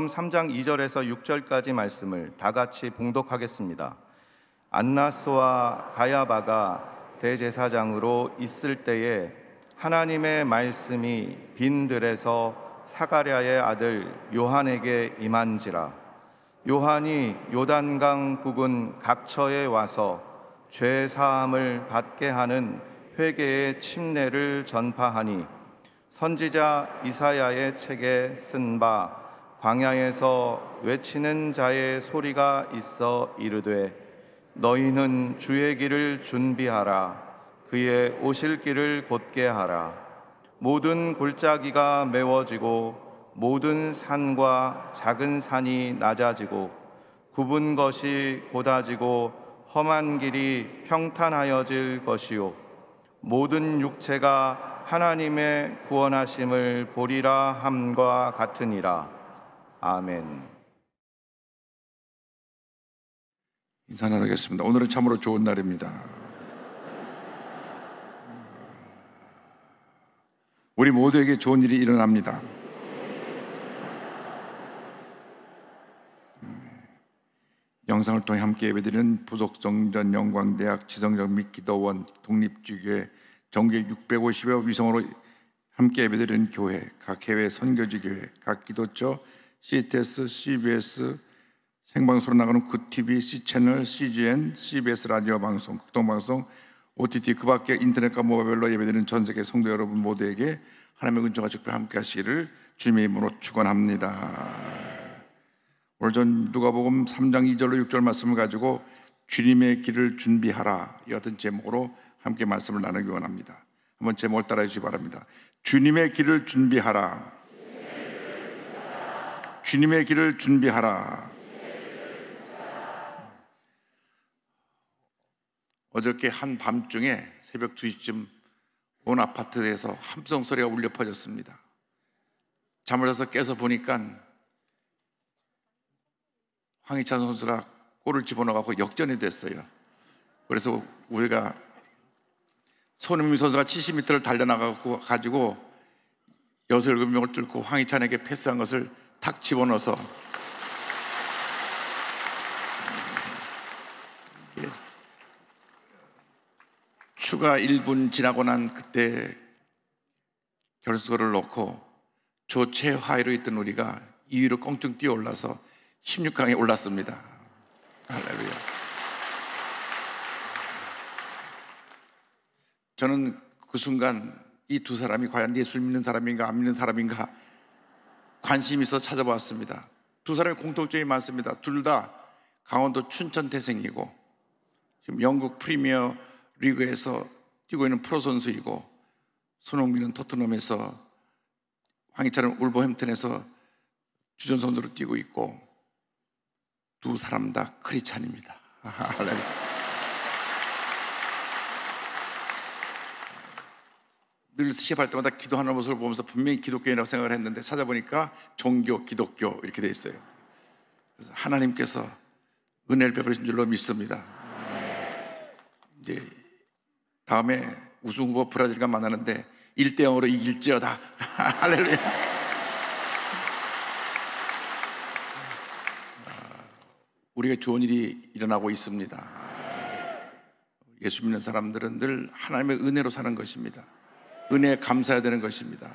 요한복음 3장 2절에서 6절까지 말씀을 다 같이 봉독하겠습니다. 안나스와 가야바가 대제사장으로 있을 때에 하나님의 말씀이 빈들에서 사가랴의 아들 요한에게 임한지라 요한이 요단강 부근 각처에 와서 죄 사함을 받게 하는 회개의 침례를 전파하니 선지자 이사야의 책에 쓴바 광야에서 외치는 자의 소리가 있어 이르되 너희는 주의 길을 준비하라 그의 오실 길을 곧게 하라 모든 골짜기가 메워지고 모든 산과 작은 산이 낮아지고 굽은 것이 고다지고 험한 길이 평탄하여질 것이요 모든 육체가 하나님의 구원하심을 보리라 함과 같으니라 아멘. 인사 나누겠습니다. 오늘은 참으로 좋은 날입니다. 우리 모두에게 좋은 일이 일어납니다. 음, 영상을 통해 함께 예배드리는 부속성전 영광대학 지성전 미 기도원 독립지교회 정계 650여 위성으로 함께 예배드리는 교회, 각 해외 선교지교회, 각 기도처 CTS, CBS, 생방송으로 나가는 구TV, C채널, CGN, CBS 라디오 방송, 극동방송, OTT 그 밖에 인터넷과 모바일로 예배되는전 세계 성도 여러분 모두에게 하나님의 은총과 축복 함께 하시기를 주님의 이름으로 축원합니다. 오늘 전 누가복음 3장 2절로 6절 말씀을 가지고 주님의 길을 준비하라 여든 제목으로 함께 말씀을 나누기 원합니다. 한번 제목을 따라해 주시기 바랍니다. 주님의 길을 준비하라. 주님의 길을 준비하라. 어저께 한 밤중에 새벽 2시쯤 온 아파트에서 함성 소리가 울려 퍼졌습니다. 잠을 자서 깨서 보니까 황희찬 선수가 골을 집어넣어갖고 역전이 됐어요. 그래서 우리가 손흥민 선수가 70m를 달려나가고 가지고 여섯 일곱 명을 뚫고 황희찬에게 패스한 것을 탁 집어넣어서 예. 추가 1분 지나고 난 그때 결수를 놓고 조 최하위로 있던 우리가 2위로 껑충 뛰어 올라서 16강에 올랐습니다. 할렐루야. 저는 그 순간 이 두 사람이 과연 예수 믿는 사람인가 안 믿는 사람인가 관심이 있어 찾아봤습니다. 두 사람의 공통점이 많습니다. 둘 다 강원도 춘천 태생이고 지금 영국 프리미어 리그에서 뛰고 있는 프로 선수이고 손흥민은 토트넘에서 황희찬은 울버햄튼에서 주전 선수로 뛰고 있고 두 사람 다 크리찬입니다. 아, 늘 시합할 때마다 기도하는 모습을 보면서 분명히 기독교인이라고 생각을 했는데 찾아보니까 종교, 기독교 이렇게 돼 있어요. 그래서 하나님께서 은혜를 베푸신 줄로 믿습니다. 이제 다음에 우승 후보 브라질과 만나는데 1대 0으로 이길지어다. 할렐루야. 아, 우리가 좋은 일이 일어나고 있습니다. 예수 믿는 사람들은 늘 하나님의 은혜로 사는 것입니다. 은혜에 감사해야 되는 것입니다.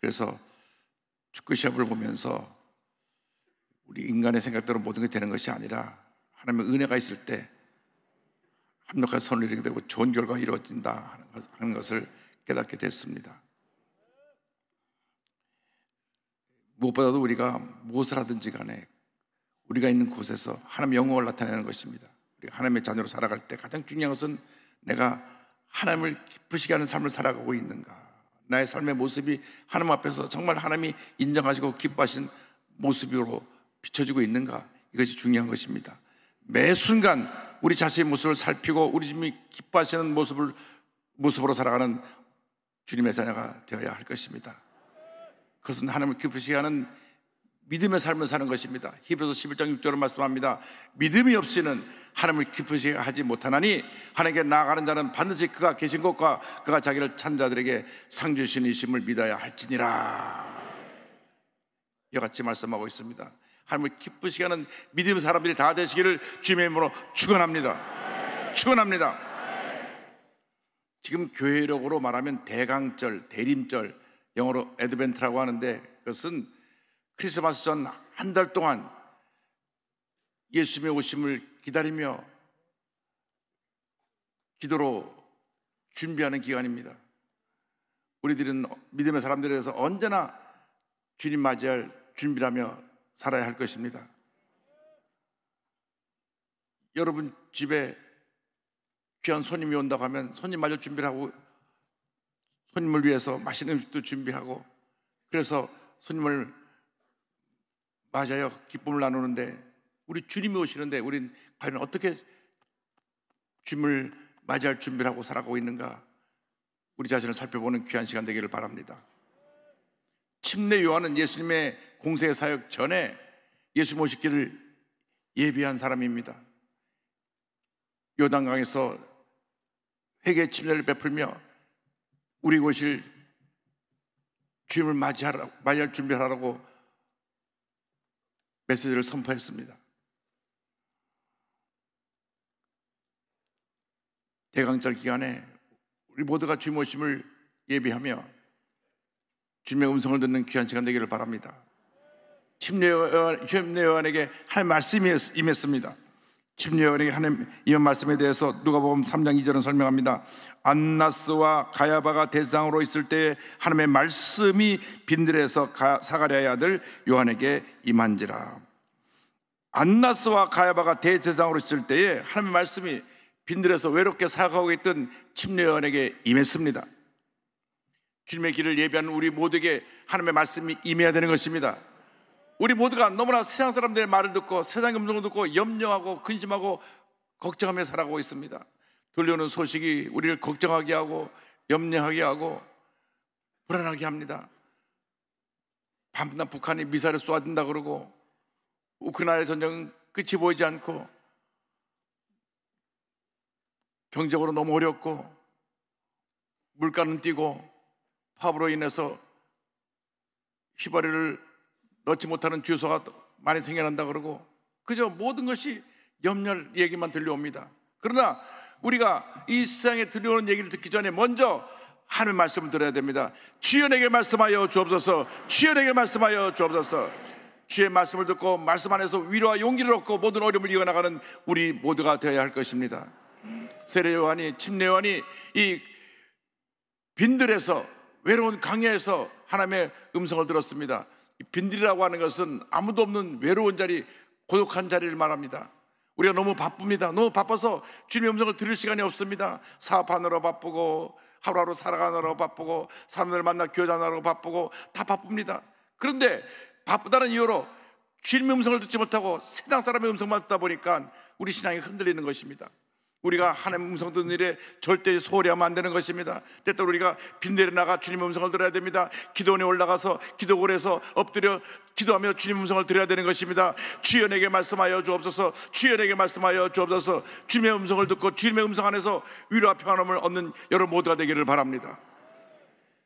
그래서 축구 시합을 보면서 우리 인간의 생각대로 모든 게 되는 것이 아니라 하나님의 은혜가 있을 때 합력한 선을 이루게 되고 좋은 결과가 이루어진다 하는 것을 깨닫게 됐습니다. 무엇보다도 우리가 무엇을 하든지 간에 우리가 있는 곳에서 하나님의 영광을 나타내는 것입니다. 우리 하나님의 자녀로 살아갈 때 가장 중요한 것은 내가 하나님을 기쁘시게 하는 삶을 살아가고 있는가? 나의 삶의 모습이 하나님 앞에서 정말 하나님이 인정하시고 기뻐하신 모습으로 비춰지고 있는가? 이것이 중요한 것입니다. 매 순간 우리 자신의 모습을 살피고 우리 주님이 기뻐하시는 모습을 모습으로 살아가는 주님의 자녀가 되어야 할 것입니다. 그것은 하나님을 기쁘시게 하는 믿음의 삶을 사는 것입니다. 히브리서 11장 6절을 말씀합니다. 믿음이 없이는 하나님을 기쁘시 하지 못하나니 하나님께 나아가는 자는 반드시 그가 계신 것과 그가 자기를 찬 자들에게 상 주신이심을 믿어야 할지니라. 이 같이 말씀하고 있습니다. 하나님을 기쁘시게 하는 믿음 사람들이 다 되시기를 주님의 이름으로 축원합니다. 축원합니다. 지금 교회력으로 말하면 대강절, 대림절, 영어로 에드벤트라고 하는데 그것은 크리스마스 전 한 달 동안 예수님의 오심을 기다리며 기도로 준비하는 기간입니다. 우리들은 믿음의 사람들에서 대해 언제나 주님 맞이할 준비라며 살아야 할 것입니다. 여러분 집에 귀한 손님이 온다고 하면 손님 맞을 준비를 하고 손님을 위해서 맛있는 음식도 준비하고 그래서 손님을 맞아요. 기쁨을 나누는데 우리 주님이 오시는데 우린 과연 어떻게 주님을 맞이할 준비를 하고 살아가고 있는가 우리 자신을 살펴보는 귀한 시간 되기를 바랍니다. 침례 요한은 예수님의 공세 사역 전에 예수 모시기를 예비한 사람입니다. 요단강에서 회개 침례를 베풀며 우리 곳을 주님을 맞이하라, 맞이할 준비하라고 메시지를 선포했습니다. 대강절 기간에 우리 모두가 주님 오심을 예비하며 주님의 음성을 듣는 귀한 시간 되기를 바랍니다. 침례 요한에게 할 말씀이 임했습니다. 침례원에게 하는 이런 말씀에 대해서 누가복음 3장 2절은 설명합니다. 안나스와 가야바가 대상으로 있을 때 하나님의 말씀이 빈들에서 사가랴의 아들 요한에게 임한지라. 안나스와 가야바가 대제상으로 있을 때에 하나님의 말씀이 빈들에서 외롭게 살아가고 있던 침례원에게 임했습니다. 주님의 길을 예배하는 우리 모두에게 하나님의 말씀이 임해야 되는 것입니다. 우리 모두가 너무나 세상 사람들의 말을 듣고 세상의 음성을 듣고 염려하고 근심하고 걱정하며 살아가고 있습니다. 들려오는 소식이 우리를 걱정하게 하고 염려하게 하고 불안하게 합니다. 밤낮 북한이 미사를 쏘아댄다 그러고 우크라이나 의 전쟁은 끝이 보이지 않고 경적으로 너무 어렵고 물가는 뛰고 파업으로 인해서 휘발유를 넣지 못하는 주소가 많이 생겨난다 그러고 그저 모든 것이 염려 얘기만 들려옵니다. 그러나 우리가 이 세상에 들려오는 얘기를 듣기 전에 먼저 하늘 말씀을 들어야 됩니다. 주연에게 말씀하여 주옵소서. 주연에게 말씀하여 주옵소서. 주의 말씀을 듣고 말씀 안에서 위로와 용기를 얻고 모든 어려움을 이겨나가는 우리 모두가 되어야 할 것입니다. 세례 요한이 침례 요한이 이 빈들에서 외로운 강야에서 하나님의 음성을 들었습니다. 빈들이라고 하는 것은 아무도 없는 외로운 자리, 고독한 자리를 말합니다. 우리가 너무 바쁩니다. 너무 바빠서 주님의 음성을 들을 시간이 없습니다. 사업하느라 바쁘고 하루하루 살아가느라 바쁘고 사람들 만나 교제하느라 바쁘고 다 바쁩니다. 그런데 바쁘다는 이유로 주님의 음성을 듣지 못하고 세상 사람의 음성만 듣다 보니까 우리 신앙이 흔들리는 것입니다. 우리가 하나님 음성 듣는 일에 절대 소홀히 하면 안 되는 것입니다. 때때로 우리가 빈대로 나가 주님 음성을 들어야 됩니다. 기도원에 올라가서 기도골에서 엎드려 기도하며 주님 음성을 들어야 되는 것입니다. 주연에게 말씀하여 주옵소서. 주연에게 말씀하여 주옵소서. 주님의 음성을 듣고 주님의 음성 안에서 위로와 평안함을 얻는 여러분 모두가 되기를 바랍니다.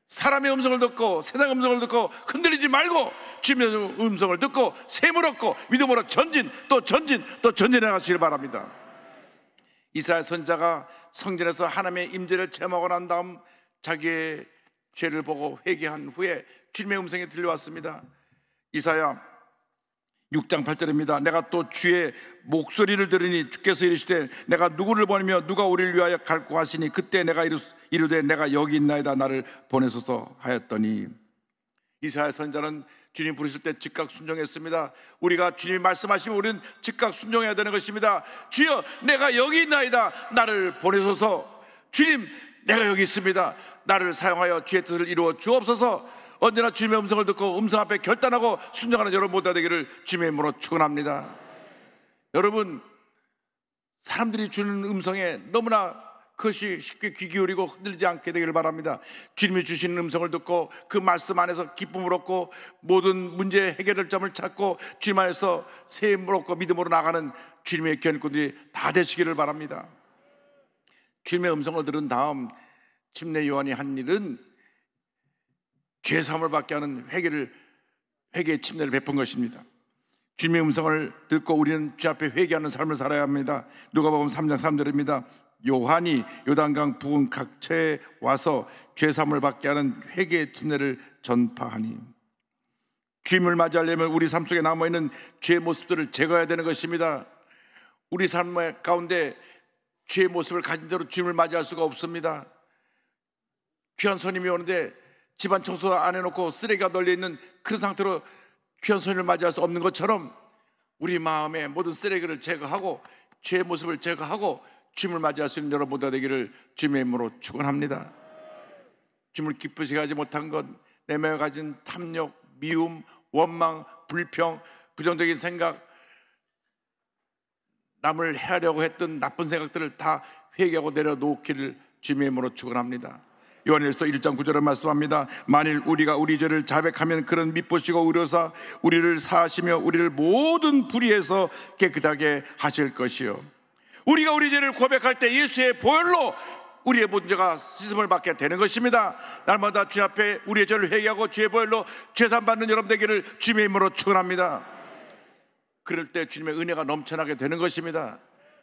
사람의 음성을 듣고 세상 음성을 듣고 흔들리지 말고 주님의 음성을 듣고 샘을 얻고 믿음으로 전진 또 전진 또 전진해 가시길 바랍니다. 이사야 선자가 성전에서 하나님의 임재를 체험하고 난 다음 자기의 죄를 보고 회개한 후에 주님의 음성이 들려왔습니다. 이사야 6장 8절입니다. 내가 또 주의 목소리를 들으니 주께서 이르시되 내가 누구를 보내며 누가 우리를 위하여 갈고 하시니 그때 내가 이르, 이르되 내가 여기 있나이다 나를 보내소서 하였더니 이사야 선자는 주님 부르실 때 즉각 순종했습니다. 우리가 주님이 말씀하시면 우리는 즉각 순종해야 되는 것입니다. 주여, 내가 여기 있나이다. 나를 보내소서. 주님, 내가 여기 있습니다. 나를 사용하여 주의 뜻을 이루어 주옵소서. 언제나 주님의 음성을 듣고 음성 앞에 결단하고 순종하는 여러분 모두 되기를 주님의 이름으로 축원합니다. 여러분, 사람들이 주는 음성에 너무나 그것이 쉽게 귀 기울이고 흔들지 않게 되기를 바랍니다. 주님이 주시는 음성을 듣고 그 말씀 안에서 기쁨을 얻고 모든 문제 해결 점을 찾고 주님 안에서 새 힘을 얻고 믿음으로 나가는 주님의 견꾼들이 다 되시기를 바랍니다. 주님의 음성을 들은 다음 침례 요한이 한 일은 죄 사함을 받게 하는 회개를 회개의 침례를 베푼 것입니다. 주님의 음성을 듣고 우리는 주 앞에 회개하는 삶을 살아야 합니다. 누가복음 3장 3절입니다. 요한이 요단강 부근 각처에 와서 죄삼을 받게 하는 회개의 침례를 전파하니 주물 맞이하려면 우리 삶 속에 남아있는 죄의 모습들을 제거해야 되는 것입니다 우리 삶 가운데 죄의 모습을 가진 대로 주물 맞이할 수가 없습니다 귀한 손님이 오는데 집안 청소 안 해놓고 쓰레기가 널려있는 그런 상태로 귀한 손님을 맞이할 수 없는 것처럼 우리 마음의 모든 쓰레기를 제거하고 죄의 모습을 제거하고 주님을 맞이할 수 있는 여러분다 보 되기를 주님의 힘으로 축원합니다. 주님을 기쁘시 하지 못한 것, 내 마음에 가진 탐욕, 미움, 원망, 불평, 부정적인 생각, 남을 해하려고 했던 나쁜 생각들을 다 회개하고 내려놓기를 주님의 힘으로 축원합니다. 요한일서 1장 9절에 말씀합니다. 만일 우리가 우리 죄를 자백하면 그런 믿보시고 의료사 우리를 사하시며 우리를 모든 불의에서 깨끗하게 하실 것이요. 우리가 우리 죄를 고백할 때 예수의 보혈로 우리의 모든 죄가 씻음을 받게 되는 것입니다. 날마다 주 앞에 우리의 죄를 회개하고 죄의 보혈로 죄산 받는 여러분 되기를 주님의 이으로 축원합니다. 그럴 때 주님의 은혜가 넘쳐나게 되는 것입니다.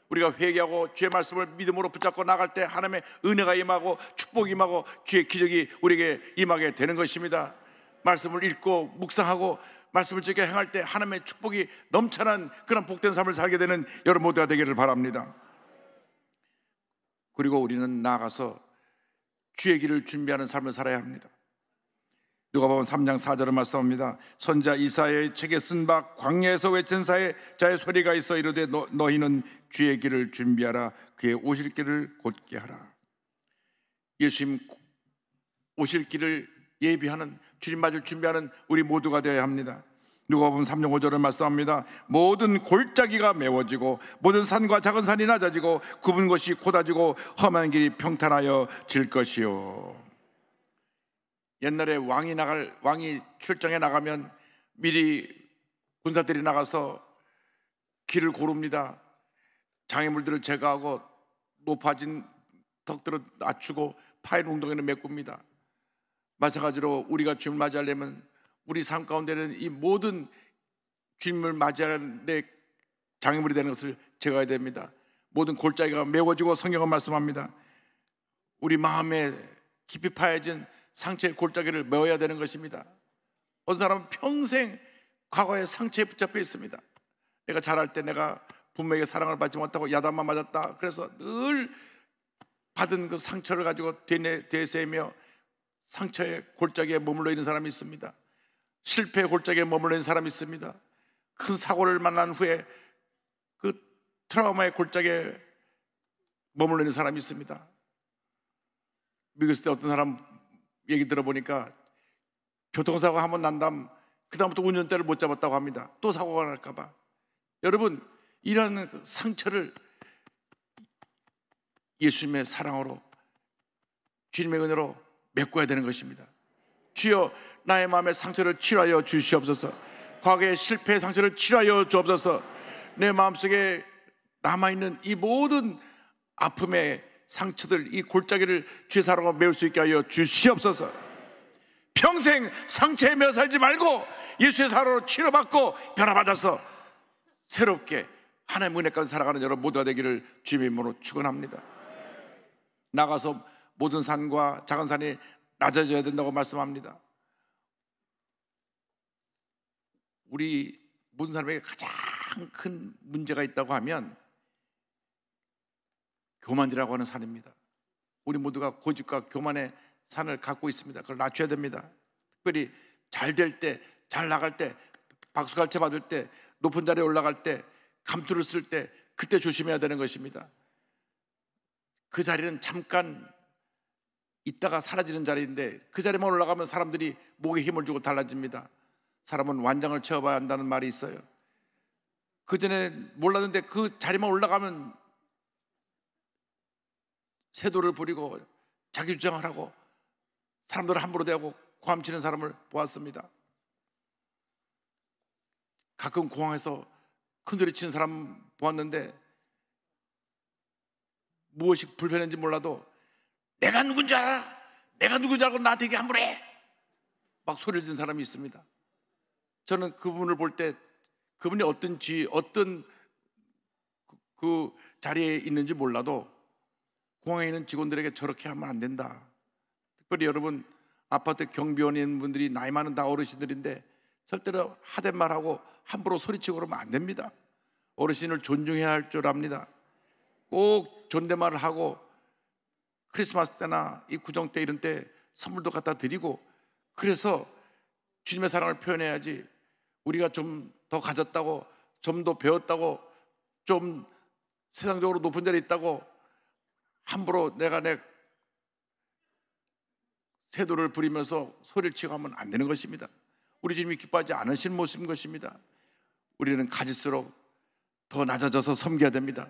우리가 회개하고 주의 말씀을 믿음으로 붙잡고 나갈 때 하나님의 은혜가 임하고 축복이 임하고 주의 기적이 우리에게 임하게 되는 것입니다. 말씀을 읽고 묵상하고 말씀을 지켜 행할 때 하나님의 축복이 넘쳐난 그런 복된 삶을 살게 되는 여러분 모두가 되기를 바랍니다. 그리고 우리는 나아가서 주의 길을 준비하는 삶을 살아야 합니다. 누가 보면 3장 4절을 말씀합니다. 선자 이사의 책에 쓴바 광야에서 외친 사의 자의 소리가 있어 이르되 너, 희는 주의 길을 준비하라 그의 오실 길을 곧게 하라. 예수님 오실 길을 예비하는 주님 맞을 준비하는 우리 모두가 되어야 합니다. 누가 보면 3 6, 5절을 말씀합니다. 모든 골짜기가 메워지고 모든 산과 작은 산이 낮아지고 굽은 곳이 곧아지고 험한 길이 평탄하여 질 것이요. 옛날에 왕이 나갈 왕이 출정에 나가면 미리 군사들이 나가서 길을 고릅니다. 장애물들을 제거하고 높아진 덕들을 낮추고 파인 웅덩이를 메꿉니다. 마찬가지로 우리가 주님을 맞이하려면 우리 삶 가운데는 이 모든 주님을 맞이하는데 장애물이 되는 것을 제거해야 됩니다. 모든 골짜기가 메워지고 성경은 말씀합니다. 우리 마음에 깊이 파여진 상처의 골짜기를 메워야 되는 것입니다. 어떤 사람은 평생 과거의 상처에 붙잡혀 있습니다. 내가 자랄 때 내가 부모에게 사랑을 받지 못하고 야단만 맞았다. 그래서 늘 받은 그 상처를 가지고 되뇌, 되뇌며 상처의 골짜기에 머물러 있는 사람이 있습니다. 실패의 골짜기에 머물러 있는 사람이 있습니다. 큰 사고를 만난 후에 그 트라우마의 골짜기에 머물러 있는 사람이 있습니다. 미국에 있을 때 어떤 사람 얘기 들어보니까 교통사고 한번 난 다음 그다음부터 운전대를 못 잡았다고 합니다. 또 사고가 날까봐. 여러분, 이러한 상처를 예수님의 사랑으로 주님의 은혜로 메꿔야 되는 것입니다. 주여 나의 마음의 상처를 치료하여 주시옵소서. 과거의 실패의 상처를 치료하여 주옵소서. 내 마음속에 남아있는 이 모든 아픔의 상처들, 이 골짜기를 주의 사랑으로 메울 수 있게 하여 주시옵소서. 평생 상처에 매어 살지 말고 예수의 사랑으로 치료받고 변화받아서 새롭게 하나님의 은혜까지 살아가는 여러분 모두가 되기를 주님의 이름으로 축원합니다. 나가서 모든 산과 작은 산이 낮아져야 된다고 말씀합니다. 우리 모든 사람에게 가장 큰 문제가 있다고 하면 교만이라고 하는 산입니다. 우리 모두가 고집과 교만의 산을 갖고 있습니다. 그걸 낮춰야 됩니다. 특별히 잘 될 때, 잘 나갈 때, 박수갈채 받을 때, 높은 자리에 올라갈 때, 감투를 쓸 때, 그때 조심해야 되는 것입니다. 그 자리는 잠깐 있다가 사라지는 자리인데 그 자리만 올라가면 사람들이 목에 힘을 주고 달라집니다. 사람은 완장을 채워봐야 한다는 말이 있어요. 그 전에 몰랐는데 그 자리만 올라가면 세도를 부리고 자기 주장을 하고 사람들을 함부로 대하고 고함치는 사람을 보았습니다. 가끔 공항에서 큰 소리 치는 사람 보았는데 무엇이 불편한지 몰라도 내가 누군지 알아? 내가 누군지 알고 나한테 얘기 함부로 해! 막 소리를 진 사람이 있습니다. 저는 그분을 볼 때 그분이 어떤 지, 어떤 그, 그 자리에 있는지 몰라도 공항에 있는 직원들에게 저렇게 하면 안 된다. 특별히 여러분 아파트 경비원인 분들이 나이 많은 다 어르신들인데 절대로 하된 말하고 함부로 소리치고 그러면 안 됩니다. 어르신을 존중해야 할 줄 압니다. 꼭 존댓말을 하고 크리스마스 때나 이 구정 때 이런 때 선물도 갖다 드리고 그래서 주님의 사랑을 표현해야지 우리가 좀 더 가졌다고 좀 더 배웠다고 좀 세상적으로 높은 자리에 있다고 함부로 내가 내 태도를 부리면서 소리를 치고 하면 안 되는 것입니다. 우리 주님이 기뻐하지 않으신 모습인 것입니다. 우리는 가질수록 더 낮아져서 섬겨야 됩니다.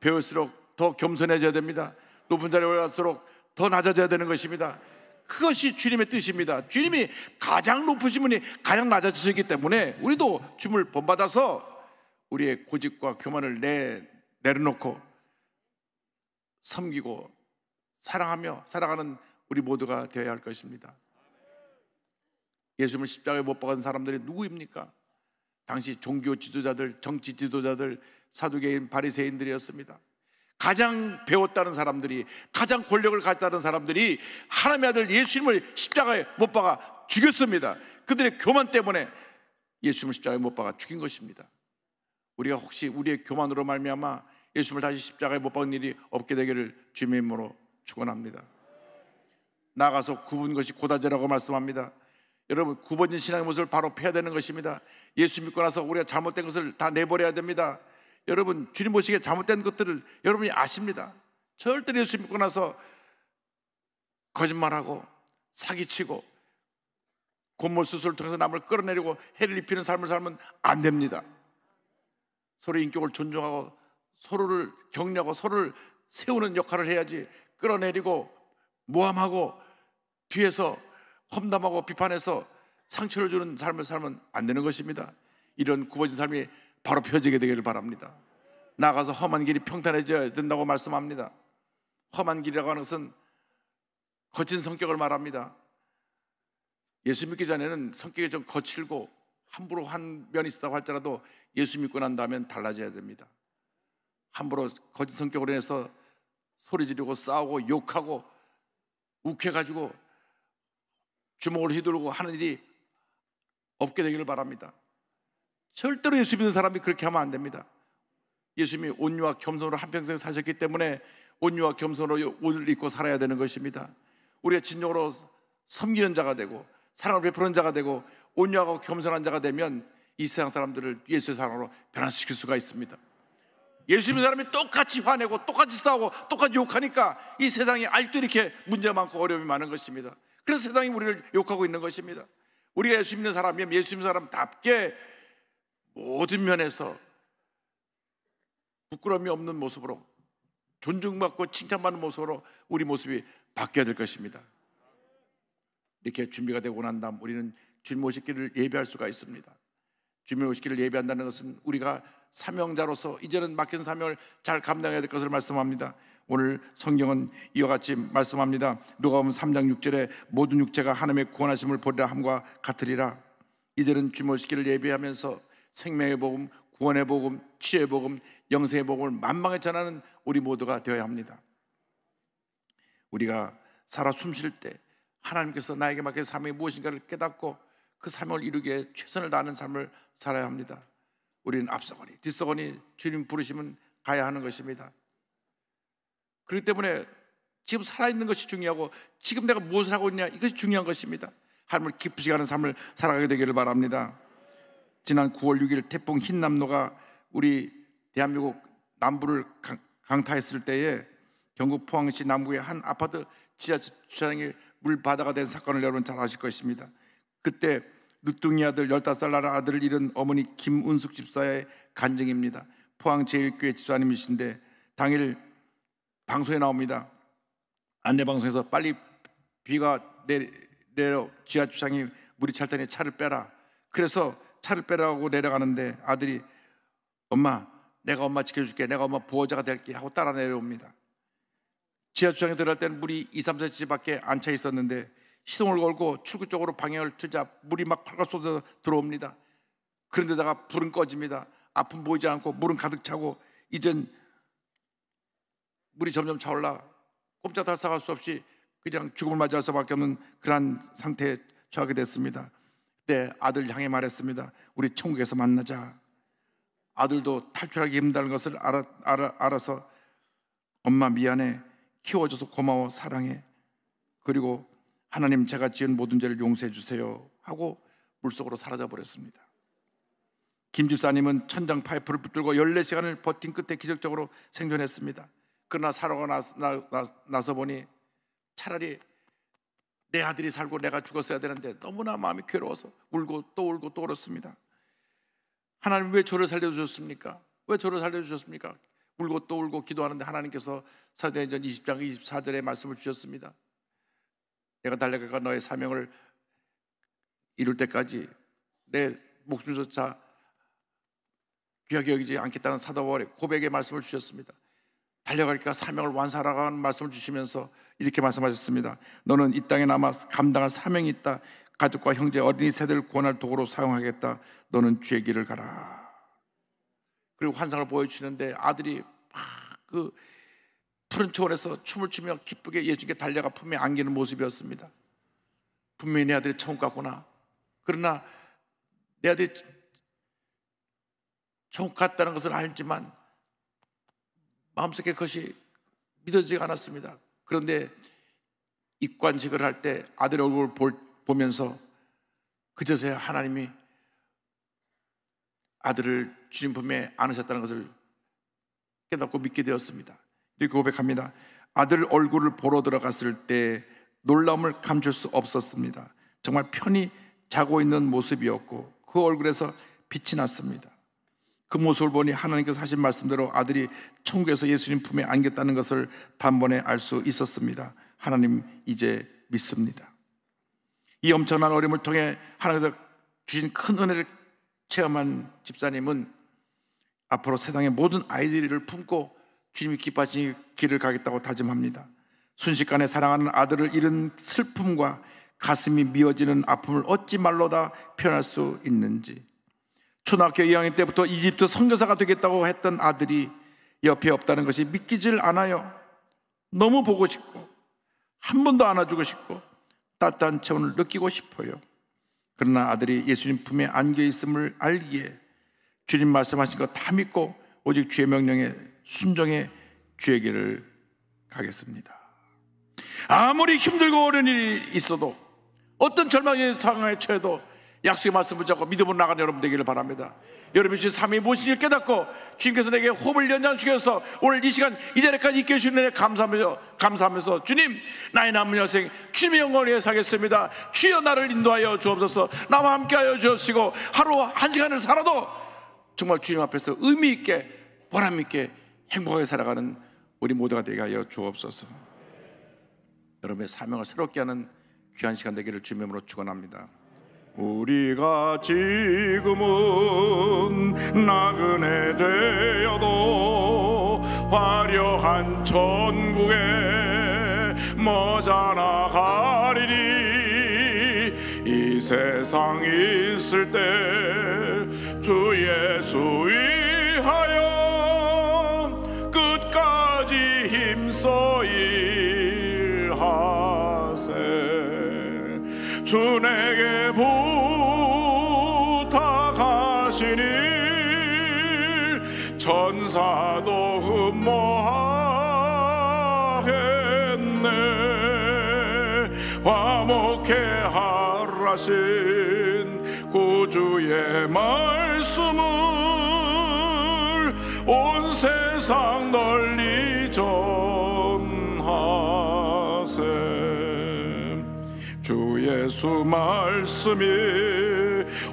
배울수록 더 겸손해져야 됩니다. 높은 자리에 올라갈수록 더 낮아져야 되는 것입니다. 그것이 주님의 뜻입니다. 주님이 가장 높으신 분이 가장 낮아지셨기 때문에 우리도 주님을 본받아서 우리의 고집과 교만을 내, 내려놓고 섬기고 사랑하며 살아가는 우리 모두가 되어야 할 것입니다. 예수님을 십자가에 못 박은 사람들이 누구입니까? 당시 종교 지도자들, 정치 지도자들, 사두개인 바리새인들이었습니다. 가장 배웠다는 사람들이 가장 권력을 갖다는 사람들이 하나님의 아들 예수님을 십자가에 못 박아 죽였습니다. 그들의 교만 때문에 예수님을 십자가에 못 박아 죽인 것입니다. 우리가 혹시 우리의 교만으로 말미암아 예수님을 다시 십자가에 못박은 일이 없게 되기를 주님으로 축원합니다. 나가서 구분 것이 고다제라고 말씀합니다. 여러분 구번진 신앙의 모습을 바로 펴야 되는 것입니다. 예수 믿고 나서 우리가 잘못된 것을 다 내버려야 됩니다. 여러분 주님 보시기에 잘못된 것들을 여러분이 아십니다. 절대로 예수 믿고 나서 거짓말하고 사기치고 곤몰 수술을 통해서 남을 끌어내리고 해를 입히는 삶을 살면 안 됩니다. 서로의 인격을 존중하고 서로를 격려하고 서로를 세우는 역할을 해야지 끌어내리고 모함하고 뒤에서 험담하고 비판해서 상처를 주는 삶을 살면 안 되는 것입니다. 이런 굽어진 삶이 바로 펴지게 되기를 바랍니다. 나가서 험한 길이 평탄해져야 된다고 말씀합니다. 험한 길이라고 하는 것은 거친 성격을 말합니다. 예수 믿기 전에는 성격이 좀 거칠고 함부로 한 면이 있다고 할지라도 예수 믿고 난 다음엔 달라져야 됩니다. 함부로 거친 성격으로 인해서 소리 지르고 싸우고 욕하고 욱해가지고 주먹을 휘두르고 하는 일이 없게 되기를 바랍니다. 절대로 예수 믿는 사람이 그렇게 하면 안 됩니다. 예수님이 온유와 겸손으로 한평생 사셨기 때문에 온유와 겸손으로 옷을 입고 살아야 되는 것입니다. 우리가 진정으로 섬기는 자가 되고 사랑을 베푸는 자가 되고 온유하고 겸손한 자가 되면 이 세상 사람들을 예수의 사랑으로 변화시킬 수가 있습니다. 예수 믿는 사람이 똑같이 화내고 똑같이 싸우고 똑같이 욕하니까 이 세상이 아직도 이렇게 문제 많고 어려움이 많은 것입니다. 그래서 세상이 우리를 욕하고 있는 것입니다. 우리가 예수 믿는 사람이면 예수 믿는 사람답게 모든 면에서 부끄러움이 없는 모습으로 존중받고 칭찬받는 모습으로 우리 모습이 바뀌어야 될 것입니다. 이렇게 준비가 되고 난 다음 우리는 주님 오시기를 예배할 수가 있습니다. 주님 오시기를 예배한다는 것은 우리가 사명자로서 이제는 맡긴 사명을 잘 감당해야 될 것을 말씀합니다. 오늘 성경은 이와 같이 말씀합니다. 누가복음 3장 6절에 모든 육체가 하나님의 구원하심을 보리라 함과 같으리라. 이제는 주님 오시기를 예배하면서 생명의 복음, 구원의 복음, 치유의 복음, 영생의 복음을 만방에 전하는 우리 모두가 되어야 합니다. 우리가 살아 숨 쉴 때 하나님께서 나에게 맡긴 삶이 무엇인가를 깨닫고 그삶을 이루기 위 최선을 다하는 삶을 살아야 합니다. 우리는 앞서거니 뒤서거니 주님 부르심은 가야 하는 것입니다. 그렇기 때문에 지금 살아있는 것이 중요하고 지금 내가 무엇을 하고 있냐 이것이 중요한 것입니다. 하나님을 기쁘시게 하는 삶을 살아가게 되기를 바랍니다. 지난 9월 6일 태풍 흰남노가 우리 대한민국 남부를 강타했을 때에 경북 포항시 남구의 한 아파트 지하 주차장이 물바다가 된 사건을 여러분 잘 아실 것입니다. 그때 늦둥이 아들 15살 낳은 아들을 잃은 어머니 김은숙 집사의 간증입니다. 포항제일교회 집사님이신데 당일 방송에 나옵니다. 안내방송에서 빨리 비가 내려 지하주차장이 물이 찰때니 차를 빼라. 그래서 차를 빼라고 내려가는데 아들이 엄마 내가 엄마 지켜줄게 내가 엄마 보호자가 될게 하고 따라 내려옵니다 지하주차장에 들어갈 때는 물이 2, 3cm밖에 안 차 있었는데 시동을 걸고 출구 쪽으로 방향을 틀자 물이 막 펄펄 쏟아 들어옵니다 그런데다가 불은 꺼집니다 아은 보이지 않고 물은 가득 차고 이젠 물이 점점 차올라 꼼짝 달싹할 수 없이 그냥 죽음을 맞이할 수밖에 없는 그러한 상태에 처하게 됐습니다 때 아들 향해 말했습니다. 우리 천국에서 만나자. 아들도 탈출하기 힘들다는 것을 알아, 알아, 알아서 엄마 미안해. 키워줘서 고마워. 사랑해. 그리고 하나님 제가 지은 모든 죄를 용서해 주세요. 하고 물속으로 사라져 버렸습니다. 김 집사님은 천장 파이프를 붙들고 14시간을 버틴 끝에 기적적으로 생존했습니다. 그러나 살아가 나서, 나서 보니 차라리 내 아들이 살고 내가 죽었어야 되는데 너무나 마음이 괴로워서 울고 또 울고 또 울었습니다. 하나님 왜 저를 살려주셨습니까? 왜 저를 살려주셨습니까? 울고 또 울고 기도하는데 하나님께서 사대전 20장 24절에 말씀을 주셨습니다. 내가 달려가 너의 사명을 이룰 때까지 내 목숨조차 귀하게 여기지 않겠다는 사도바의 고백의 말씀을 주셨습니다. 달려갈까 사명을 완사하라고 하는 말씀을 주시면서 이렇게 말씀하셨습니다. 너는 이 땅에 남아 감당할 사명이 있다. 가족과 형제 어린이 세대를 구원할 도구로 사용하겠다. 너는 죄 길을 가라. 그리고 환상을 보여주는데 아들이 막 그 푸른 초원에서 춤을 추며 기쁘게 예수께 달려가 품에 안기는 모습이었습니다. 분명히 내 아들이 천국 갔구나. 그러나 내 아들이 천국 갔다는 것을 알지만 마음속에 그것이 믿어지지 않았습니다. 그런데 입관직을할 때 아들 의 얼굴을 볼, 보면서 그제서야 하나님이 아들을 주님 품에 안으셨다는 것을 깨닫고 믿게 되었습니다. 이렇게 고백합니다. 아들 얼굴을 보러 들어갔을 때 놀라움을 감출 수 없었습니다. 정말 편히 자고 있는 모습이었고 그 얼굴에서 빛이 났습니다. 그 모습을 보니 하나님께서 하신 말씀대로 아들이 천국에서 예수님 품에 안겼다는 것을 단번에 알 수 있었습니다. 하나님 이제 믿습니다. 이 엄청난 어려움을 통해 하나님께서 주신 큰 은혜를 체험한 집사님은 앞으로 세상의 모든 아이들을 품고 주님이 기뻐하신 길을 가겠다고 다짐합니다. 순식간에 사랑하는 아들을 잃은 슬픔과 가슴이 미어지는 아픔을 어찌 말로 다 표현할 수 있는지 초등학교 2학년 때부터 이집트 선교사가 되겠다고 했던 아들이 옆에 없다는 것이 믿기질 않아요. 너무 보고 싶고 한 번도 안아주고 싶고 따뜻한 체온을 느끼고 싶어요. 그러나 아들이 예수님 품에 안겨 있음을 알기에 주님 말씀하신 것 다 믿고 오직 주의 명령에 순종해 주의 길을 가겠습니다. 아무리 힘들고 어려운 일이 있어도 어떤 절망의 상황에 처해도 약속의 말씀 붙잡고 믿음으로 나가는 여러분 되기를 바랍니다. 여러분이 삶의모엇인지 깨닫고 주님께서 내게 호흡을 연장시켜서 오늘 이 시간 이 자리까지 있게 해주신 은혜 감사하면서, 감사하면서 주님 나의 남은 여생 주님의 영광을 위해 살겠습니다. 주여 나를 인도하여 주옵소서 나와 함께하여 주옵시고 하루 한 시간을 살아도 정말 주님 앞에서 의미 있게 보람 있게 행복하게 살아가는 우리 모두가 되게 하여 주옵소서 여러분의 사명을 새롭게 하는 귀한 시간 되기를 주님으로 축원합니다. 우리가 지금은 나그네 되어도 화려한 천국에 머자나가리니 이 세상 있을 때 주 예수 주 내게 부탁하시니 천사도 흠모하겠네 화목해 하라신 구주의 말씀을 온 세상 널리 전 예수 말씀이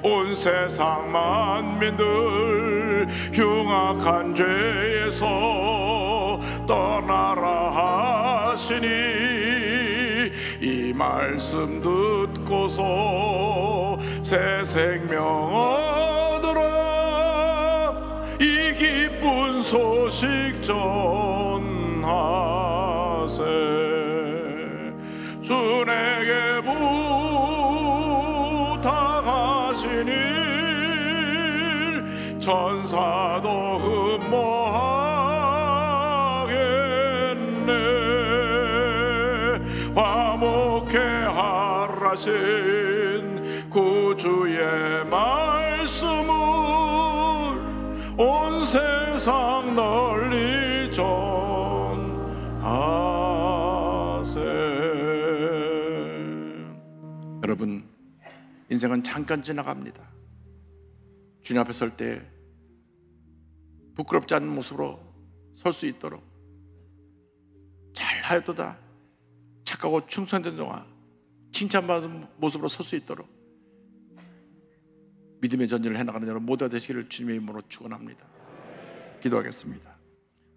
온 세상 만민들 흉악한 죄에서 떠나라 하시니 이 말씀 듣고서 새 생명 얻으라 이 기쁜 소식 전하세 요 천사도 흠모하겠네 화목해 하라신 구주의 말씀을 온 세상 널리 전하세 여러분 인생은 잠깐 지나갑니다 주님 앞에 설때 부끄럽지 않은 모습으로 설 수 있도록 잘하였도다 착하고 충성된 종아 칭찬받은 모습으로 설 수 있도록 믿음의 전진을 해나가는 여러분 모두가 되시기를 주님의 이름으로 축원합니다. 기도하겠습니다.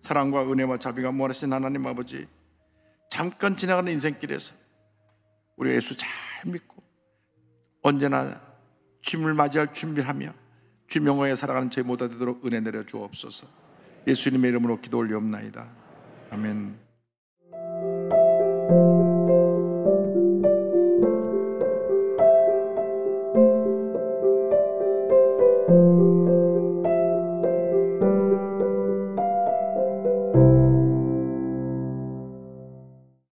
사랑과 은혜와 자비가 무한하신 하나님 아버지 잠깐 지나가는 인생길에서 우리 예수 잘 믿고 언제나 짐을 맞이할 준비하며 주 명호에 살아가는 저희 모두 되도록 은혜 내려 주옵소서. 예수님의 이름으로 기도 올리옵나이다. 아멘.